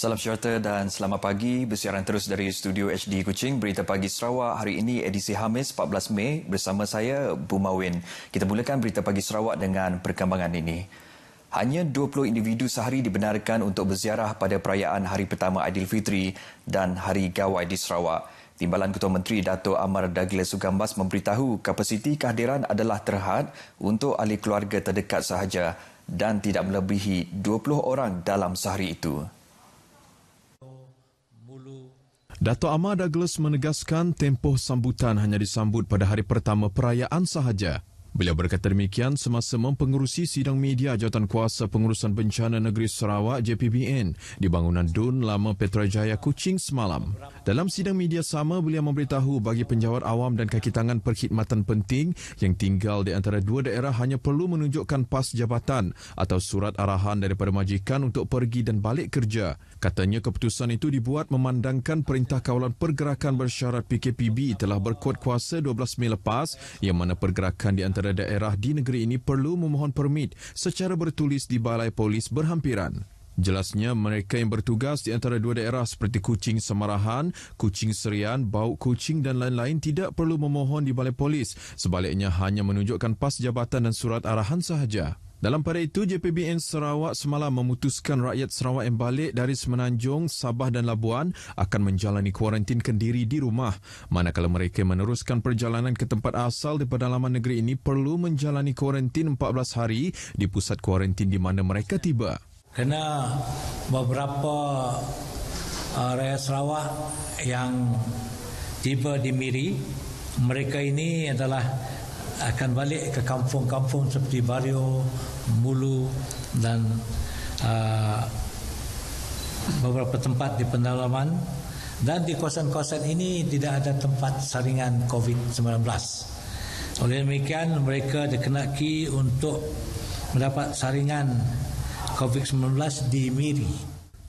Salam sejahtera dan selamat pagi. Bersiaran terus dari Studio HD Kuching. Berita Pagi Sarawak hari ini edisi Hamis 14 Mei bersama saya, Buma Win. Kita mulakan Berita Pagi Sarawak dengan perkembangan ini. Hanya 20 individu sehari dibenarkan untuk berziarah pada perayaan hari pertama Aidilfitri dan hari gawai di Sarawak. Timbalan Ketua Menteri Dato' Amar Douglas Sugambas memberitahu kapasiti kehadiran adalah terhad untuk ahli keluarga terdekat sahaja dan tidak melebihi 20 orang dalam sehari itu. Dato Amar Douglas menegaskan tempoh sambutan hanya disambut pada hari pertama perayaan sahaja. Beliau berkata demikian semasa mempengerusi sidang media jawatan kuasa pengurusan bencana negeri Sarawak JPBN di bangunan Dun Lama Petrajaya Kuching semalam. Dalam sidang media sama, beliau memberitahu bagi penjawat awam dan kakitangan perkhidmatan penting yang tinggal di antara dua daerah hanya perlu menunjukkan pas jabatan atau surat arahan daripada majikan untuk pergi dan balik kerja. Katanya keputusan itu dibuat memandangkan Perintah Kawalan Pergerakan Bersyarat PKPB telah berkuat kuasa 12 Mei lepas yang mana pergerakan di antara antara daerah di negeri ini perlu memohon permit secara bertulis di balai polis berhampiran. Jelasnya mereka yang bertugas di antara dua daerah seperti kucing Semarahan, kucing Serian, Bau kucing dan lain-lain tidak perlu memohon di balai polis. Sebaliknya hanya menunjukkan pas jabatan dan surat arahan sahaja. Dalam pada itu, JPBN Sarawak semalam memutuskan rakyat Sarawak yang balik dari Semenanjung, Sabah dan Labuan akan menjalani kuarantin kendiri di rumah. Manakala mereka meneruskan perjalanan ke tempat asal di pedalaman negeri ini perlu menjalani kuarantin 14 hari di pusat kuarantin di mana mereka tiba. Kena beberapa uh, rakyat Sarawak yang tiba di Miri, mereka ini adalah akan balik ke kampung-kampung seperti Bario, Mulu dan uh, beberapa tempat di pendalaman dan di kawasan-kawasan ini tidak ada tempat saringan COVID-19. Oleh demikian mereka dikenaki untuk mendapat saringan COVID-19 di Miri.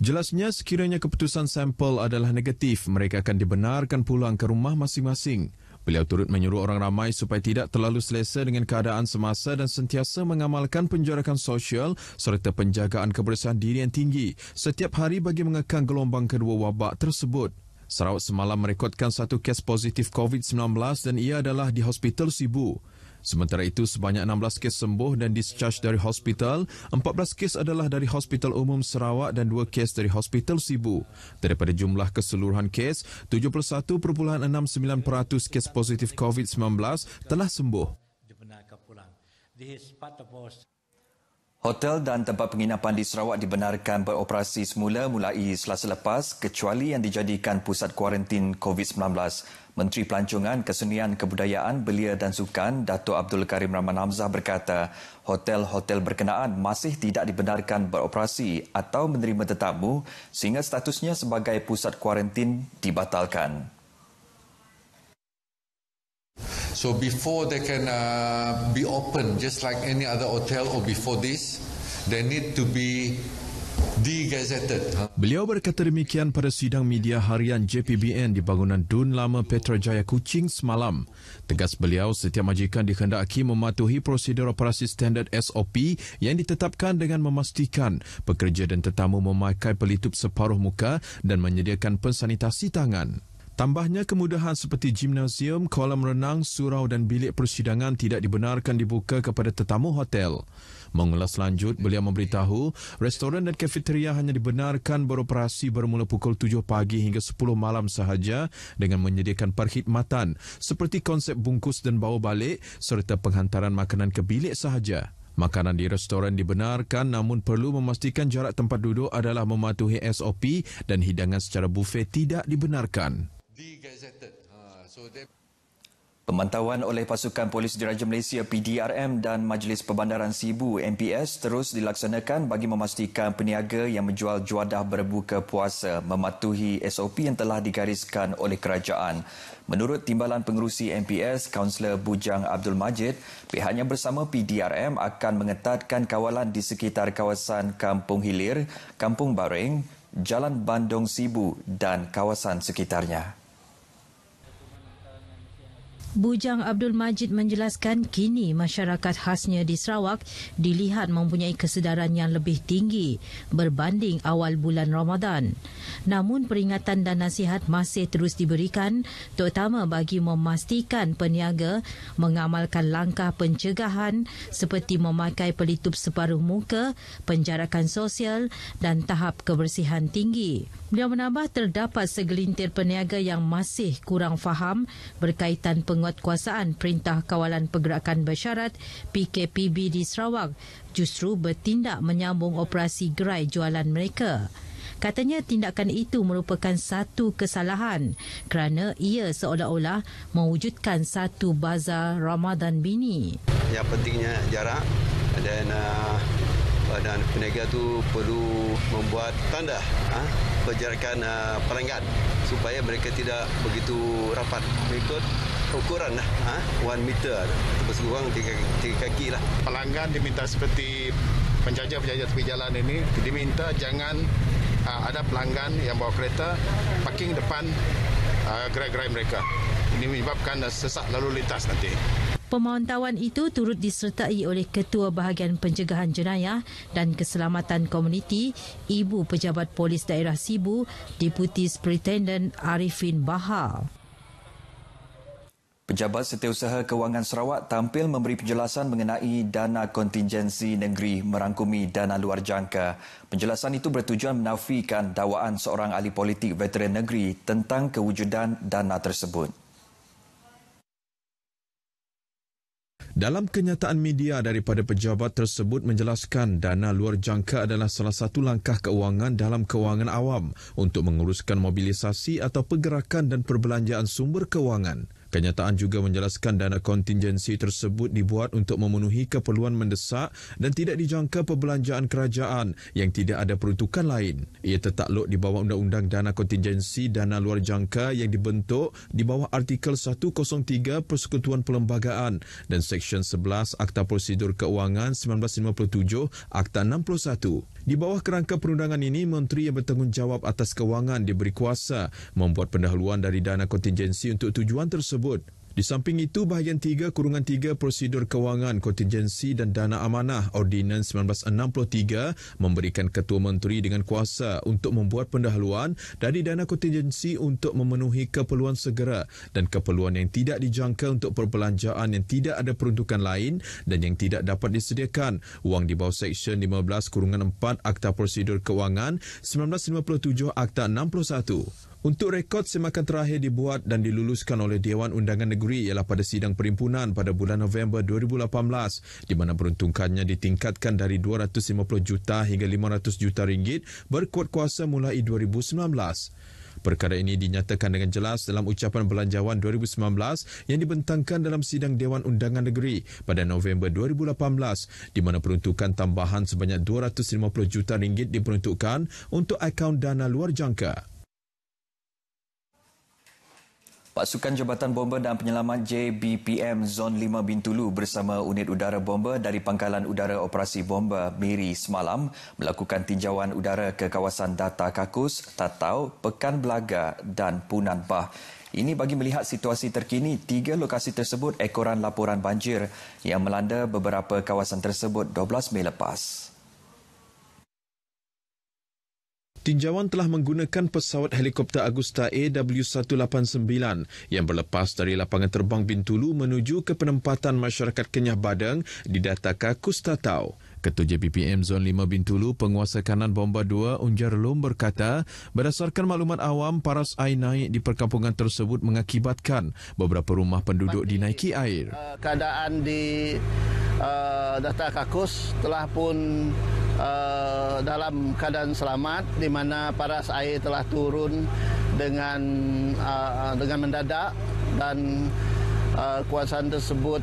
Jelasnya sekiranya keputusan sampel adalah negatif, mereka akan dibenarkan pulang ke rumah masing-masing. Beliau turut menyuruh orang ramai supaya tidak terlalu selesa dengan keadaan semasa dan sentiasa mengamalkan penjarakan sosial serta penjagaan kebersihan diri yang tinggi setiap hari bagi mengekang gelombang kedua wabak tersebut. Sarawak semalam merekodkan satu kes positif COVID-19 dan ia adalah di Hospital Sibu. Sementara itu, sebanyak 16 kes sembuh dan discharge dari hospital, 14 kes adalah dari Hospital Umum Sarawak dan 2 kes dari Hospital Sibu. Daripada jumlah keseluruhan kes, 71.69% kes positif COVID-19 telah sembuh. Hotel dan tempat penginapan di Sarawak dibenarkan beroperasi semula mulai selasa lepas kecuali yang dijadikan pusat kuarantin COVID-19. Menteri Pelancongan Kesenian Kebudayaan Belia dan Sukan Dato' Abdul Karim Rahman Hamzah berkata hotel-hotel berkenaan masih tidak dibenarkan beroperasi atau menerima tetamu sehingga statusnya sebagai pusat kuarantin dibatalkan. So before they can uh, be open, just like any other hotel or before this, they need to be Beliau berkata demikian pada sidang media harian JPBN di bangunan Dun Lama Petrajaya Kuching semalam. Tegas beliau, setiap majikan dikehendaki mematuhi prosedur operasi standard SOP yang ditetapkan dengan memastikan pekerja dan tetamu memakai pelitup separuh muka dan menyediakan pensanitasi tangan. Tambahnya kemudahan seperti gimnasium, kolam renang, surau dan bilik persidangan tidak dibenarkan dibuka kepada tetamu hotel. Mengulas lanjut, beliau memberitahu restoran dan kafeteria hanya dibenarkan beroperasi bermula pukul 7 pagi hingga 10 malam sahaja dengan menyediakan perkhidmatan seperti konsep bungkus dan bawa balik serta penghantaran makanan ke bilik sahaja. Makanan di restoran dibenarkan namun perlu memastikan jarak tempat duduk adalah mematuhi SOP dan hidangan secara buffet tidak dibenarkan. Ha, Pemantauan oleh pasukan polis diraja Malaysia PDRM dan Majlis Perbandaran Sibu MPS terus dilaksanakan bagi memastikan peniaga yang menjual juadah berbuka puasa mematuhi SOP yang telah digariskan oleh kerajaan. Menurut Timbalan Pengerusi MPS, Kaunselor Bujang Abdul Majid, pihaknya bersama PDRM akan mengetatkan kawalan di sekitar kawasan Kampung Hilir, Kampung Baring, Jalan Bandung Sibu dan kawasan sekitarnya. Bujang Abdul Majid menjelaskan kini masyarakat khasnya di Sarawak dilihat mempunyai kesedaran yang lebih tinggi berbanding awal bulan Ramadan. Namun peringatan dan nasihat masih terus diberikan terutama bagi memastikan peniaga mengamalkan langkah pencegahan seperti memakai pelitup separuh muka, penjarakan sosial dan tahap kebersihan tinggi. Beliau menambah terdapat segelintir peniaga yang masih kurang faham berkaitan peng- penguatkuasaan Perintah Kawalan Pergerakan Bersyarat PKPB di Sarawak justru bertindak menyambung operasi gerai jualan mereka. Katanya tindakan itu merupakan satu kesalahan kerana ia seolah-olah mewujudkan satu bazar Ramadan Bini. Yang pentingnya jarak dan uh, dan peniaga tu perlu membuat tanda ha, ah, berjarakan uh, pelanggan supaya mereka tidak begitu rapat. mengikut ukuran lah. Ha? One meter ada. Terus kurang tiga, tiga kaki lah. Pelanggan diminta seperti penjajah-penjajah tepi jalan ini. Diminta jangan uh, ada pelanggan yang bawa kereta parking depan uh, gerai-gerai mereka. Ini menyebabkan sesak lalu lintas nanti. Pemantauan itu turut disertai oleh Ketua Bahagian Pencegahan Jenayah dan Keselamatan Komuniti, Ibu Pejabat Polis Daerah Sibu, Deputi Superintendent Arifin Bahar. Pejabat Setiausaha Kewangan Sarawak tampil memberi penjelasan mengenai dana kontingensi negeri merangkumi dana luar jangka. Penjelasan itu bertujuan menafikan dakwaan seorang ahli politik veteran negeri tentang kewujudan dana tersebut. Dalam kenyataan media daripada pejabat tersebut menjelaskan dana luar jangka adalah salah satu langkah keuangan dalam kewangan awam untuk menguruskan mobilisasi atau pergerakan dan perbelanjaan sumber kewangan. Kenyataan juga menjelaskan dana kontingensi tersebut dibuat untuk memenuhi keperluan mendesak dan tidak dijangka perbelanjaan kerajaan yang tidak ada peruntukan lain. Ia tertakluk di bawah Undang-Undang Dana Kontingensi Dana Luar Jangka yang dibentuk di bawah Artikel 103 Persekutuan Perlembagaan dan Seksyen 11 Akta Prosedur Keuangan 1957 Akta 61. Di bawah kerangka perundangan ini, menteri yang bertanggungjawab atas kewangan diberi kuasa membuat pendahuluan dari dana kontingensi untuk tujuan tersebut di samping itu, bahagian 3 kurungan 3 prosedur kewangan kontingensi dan dana amanah Ordinans 1963 memberikan Ketua Menteri dengan kuasa untuk membuat pendahuluan dari dana kontingensi untuk memenuhi keperluan segera dan keperluan yang tidak dijangka untuk perbelanjaan yang tidak ada peruntukan lain dan yang tidak dapat disediakan. Wang di bawah Seksyen 15 kurungan 4 Akta Prosedur Kewangan 1957 Akta 61. Untuk rekod semakan terakhir dibuat dan diluluskan oleh Dewan Undangan Negeri ialah pada sidang perimpunan pada bulan November 2018 di mana peruntungkannya ditingkatkan dari 250 juta hingga 500 juta ringgit berkuat kuasa mulai 2019. Perkara ini dinyatakan dengan jelas dalam ucapan belanjawan 2019 yang dibentangkan dalam sidang Dewan Undangan Negeri pada November 2018 di mana peruntukan tambahan sebanyak 250 juta ringgit diperuntukkan untuk akaun dana luar jangka. Pasukan Jabatan Bomber dan Penyelamat JBPM Zon 5 Bintulu bersama unit udara bomber dari Pangkalan Udara Operasi Bomber Miri semalam melakukan tinjauan udara ke kawasan Data Kakus, Tatau, Pekan Belaga dan Punan Bah. Ini bagi melihat situasi terkini, tiga lokasi tersebut ekoran laporan banjir yang melanda beberapa kawasan tersebut 12 Mei lepas. Tinjauan telah menggunakan pesawat helikopter Agusta AW189 yang berlepas dari lapangan terbang Bintulu menuju ke penempatan masyarakat Kenyah Badang di Dataka Kustatau. Ketua JPPM Zon 5 Bintulu, penguasa kanan Bomba 2, Unjar Lum berkata, berdasarkan maklumat awam, paras air naik di perkampungan tersebut mengakibatkan beberapa rumah penduduk Mati, dinaiki air. Uh, keadaan di uh, Data Kakus telah pun uh, dalam keadaan selamat di mana paras air telah turun dengan uh, uh dengan mendadak dan uh, kuasaan tersebut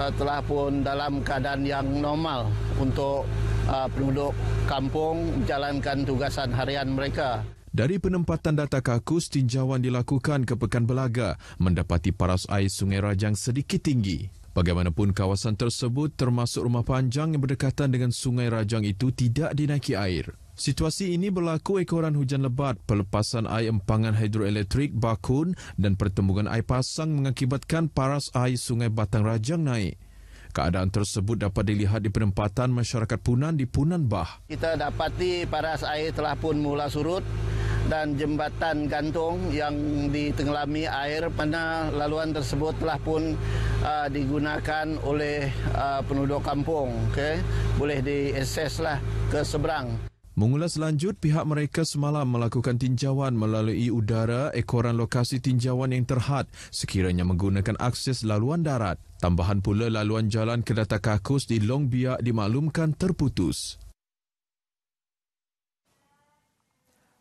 uh, telah pun dalam keadaan yang normal untuk uh, penduduk kampung menjalankan tugasan harian mereka. Dari penempatan data kakus, tinjauan dilakukan ke Pekan Belaga mendapati paras air Sungai Rajang sedikit tinggi. Bagaimanapun kawasan tersebut termasuk rumah panjang yang berdekatan dengan Sungai Rajang itu tidak dinaiki air. Situasi ini berlaku ekoran hujan lebat, pelepasan air empangan hidroelektrik Bakun dan pertembungan air pasang mengakibatkan paras air Sungai Batang Rajang naik. Keadaan tersebut dapat dilihat di penempatan masyarakat Punan di Punan Bah. Kita dapati paras air telah pun mula surut dan jembatan gantung yang ditenggelami air pada laluan tersebut telah pun uh, digunakan oleh uh, penduduk kampung. Okay? Boleh diakses ke seberang. Mengulas lanjut, pihak mereka semalam melakukan tinjauan melalui udara ekoran lokasi tinjauan yang terhad sekiranya menggunakan akses laluan darat. Tambahan pula laluan jalan kereta kakus di Long Biak dimaklumkan terputus.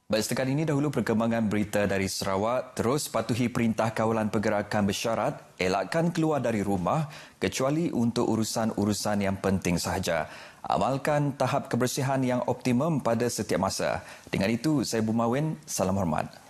Baik setakat ini dahulu perkembangan berita dari Sarawak terus patuhi perintah kawalan pergerakan bersyarat elakkan keluar dari rumah kecuali untuk urusan-urusan yang penting sahaja. Amalkan tahap kebersihan yang optimum pada setiap masa. Dengan itu, saya Bumawin, salam hormat.